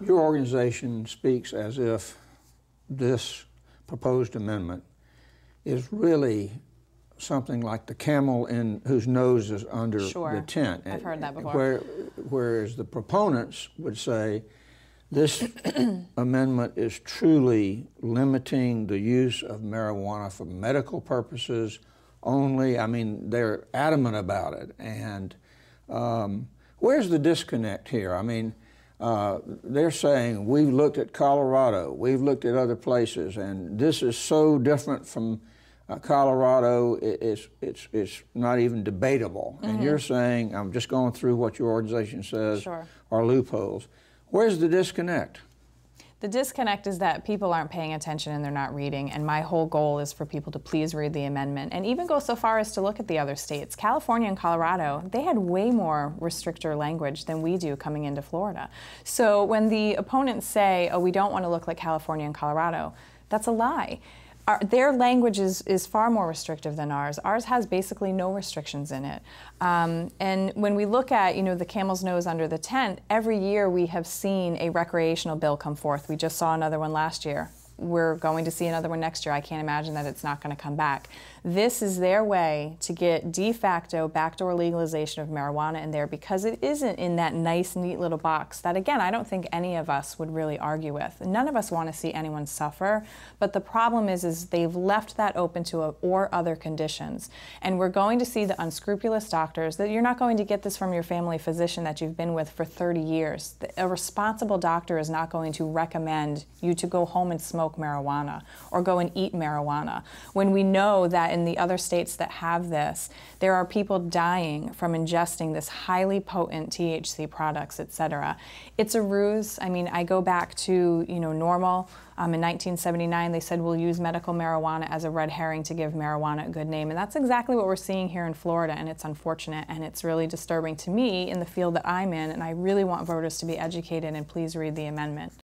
Your organization speaks as if this proposed amendment is really something like the camel in whose nose is under sure. the tent. I've heard that before. Where, whereas the proponents would say this amendment is truly limiting the use of marijuana for medical purposes only. I mean, they're adamant about it. And um, where's the disconnect here? I mean, uh, they're saying we've looked at Colorado, we've looked at other places, and this is so different from uh, Colorado, it, it's, it's, it's not even debatable. Mm -hmm. And mm-hmm. you're saying, I'm just going through what your organization says sure. are loopholes. Where's the disconnect? The disconnect is that people aren't paying attention and they're not reading, and my whole goal is for people to please read the amendment and even go so far as to look at the other states. California and Colorado, they had way more restrictor language than we do coming into Florida. So when the opponents say, oh, we don't want to look like California and Colorado, that's a lie our, their language is, is far more restrictive than ours. Ours has basically no restrictions in it. Um, and when we look at, you know, the camel's nose under the tent, every year we have seen a recreational bill come forth. We just saw another one last year we're going to see another one next year. I can't imagine that it's not going to come back. This is their way to get de facto backdoor legalization of marijuana in there because it isn't in that nice, neat little box that, again, I don't think any of us would really argue with. None of us want to see anyone suffer, but the problem is, is they've left that open to a, or other conditions. And we're going to see the unscrupulous doctors that you're not going to get this from your family physician that you've been with for 30 years. A responsible doctor is not going to recommend you to go home and smoke smoke marijuana or go and eat marijuana. When we know that in the other states that have this, there are people dying from ingesting this highly potent THC products, etc. It's a ruse. I mean, I go back to, you know, normal. Um, in 1979, they said we'll use medical marijuana as a red herring to give marijuana a good name. And that's exactly what we're seeing here in Florida, and it's unfortunate and it's really disturbing to me in the field that I'm in. And I really want voters to be educated and please read the amendment.